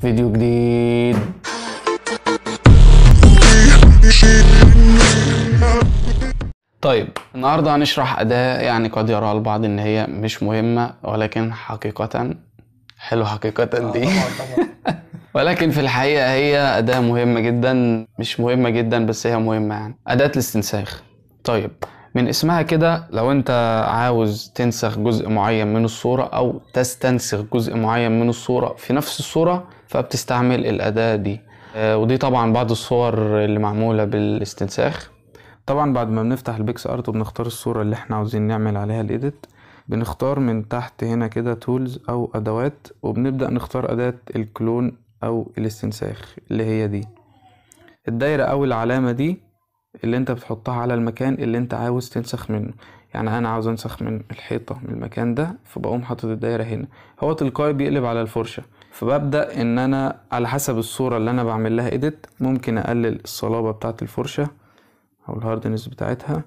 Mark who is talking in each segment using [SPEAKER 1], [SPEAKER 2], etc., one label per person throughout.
[SPEAKER 1] فيديو جديد طيب النهاردة هنشرح أداة يعني قد يراها البعض إن هي مش مهمة ولكن حقيقة حلو حقيقة آه، دي ولكن في الحقيقة هي أداة مهمة جدا مش مهمة جدا بس هي مهمة يعني أداة الاستنساخ طيب من اسمها كده لو انت عاوز تنسخ جزء معين من الصورة او تستنسخ جزء معين من الصورة في نفس الصورة فبتستعمل الاداة دي آه، ودي طبعا بعض الصور اللي معمولة بالاستنساخ
[SPEAKER 2] طبعا بعد ما بنفتح البيكس ارت وبنختار الصورة اللي احنا عاوزين نعمل عليها الايديت بنختار من تحت هنا كده تولز او ادوات وبنبدأ نختار اداة الكلون او الاستنساخ اللي هي دي الدايرة او العلامة دي اللي انت بتحطها على المكان اللي انت عاوز تنسخ منه يعني انا عاوز انسخ من الحيطه من المكان ده فبقوم حاطط الدايره هنا هو تلقائي بيقلب على الفرشه فببدا ان انا على حسب الصوره اللي انا بعمل لها اديت ممكن اقلل الصلابه بتاعت الفرشه او الهاردنس بتاعتها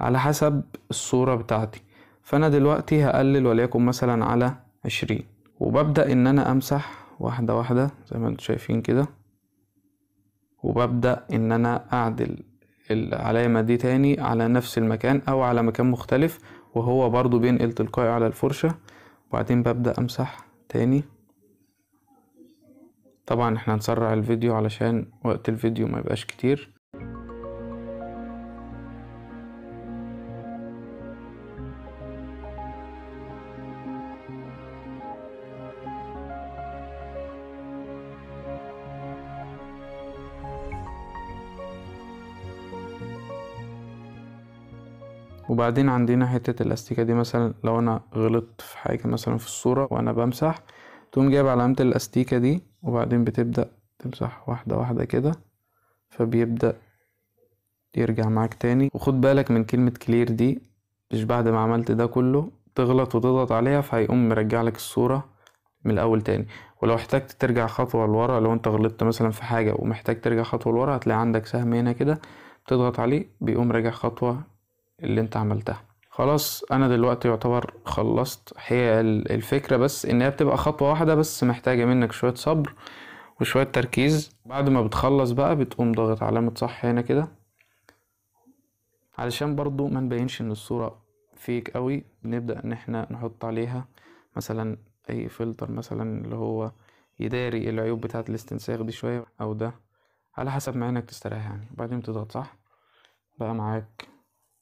[SPEAKER 2] على حسب الصوره بتاعتي فانا دلوقتي هقلل وليكن مثلا على عشرين وببدا ان انا امسح واحده واحده زي ما انتم شايفين كده وببدا ان انا اعدل العلامة دي تاني على نفس المكان أو على مكان مختلف وهو برضو بينقل تلقائي على الفرشة وبعدين ببدأ أمسح تاني طبعا احنا هنسرع الفيديو علشان وقت الفيديو ما يبقاش كتير وبعدين عندنا حتة الاستيكة دي مثلا لو انا غلطت في حاجة مثلا في الصورة وانا بمسح تقوم جايب علامة الاستيكة دي وبعدين بتبدأ تمسح واحدة واحدة كده فبيبدأ يرجع معاك تاني وخد بالك من كلمة كلير دي مش بعد ما عملت ده كله تغلط وتضغط عليها فهيقوم مرجع لك الصورة من الأول تاني ولو احتجت ترجع خطوة لورا لو انت غلطت مثلا في حاجة ومحتاج ترجع خطوة لورا هتلاقي عندك سهم هنا كده تضغط عليه بيقوم راجع خطوة اللي انت عملتها خلاص انا دلوقتي يعتبر خلصت هي الفكره بس ان هي بتبقى خطوه واحده بس محتاجه منك شويه صبر وشويه تركيز بعد ما بتخلص بقى بتقوم ضاغط علامه صح هنا كده علشان برضو ما نبينش ان الصوره فيك قوي نبدا ان احنا نحط عليها مثلا اي فلتر مثلا اللي هو يداري العيوب بتاعه الاستنساخ دي شويه او ده على حسب ما عينك تستريح يعني وبعدين تضغط صح بقى معاك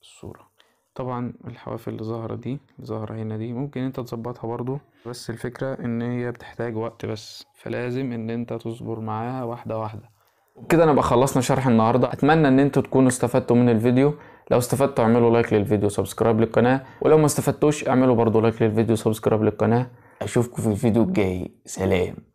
[SPEAKER 2] الصورة طبعا الحوافل اللي ظاهرة دي ظاهرة هنا دي ممكن انت تظبطها برضو بس الفكرة ان هي بتحتاج وقت بس فلازم ان انت تصبر معاها واحدة واحدة كده نبقى خلصنا شرح النهاردة اتمنى ان انتوا تكونوا استفدتوا من الفيديو لو استفدتوا اعملوا لايك للفيديو
[SPEAKER 1] سبسكرايب للقناة ولو ما استفدتوش اعملوا برضو لايك للفيديو سبسكرايب للقناة اشوفكم في الفيديو الجاي سلام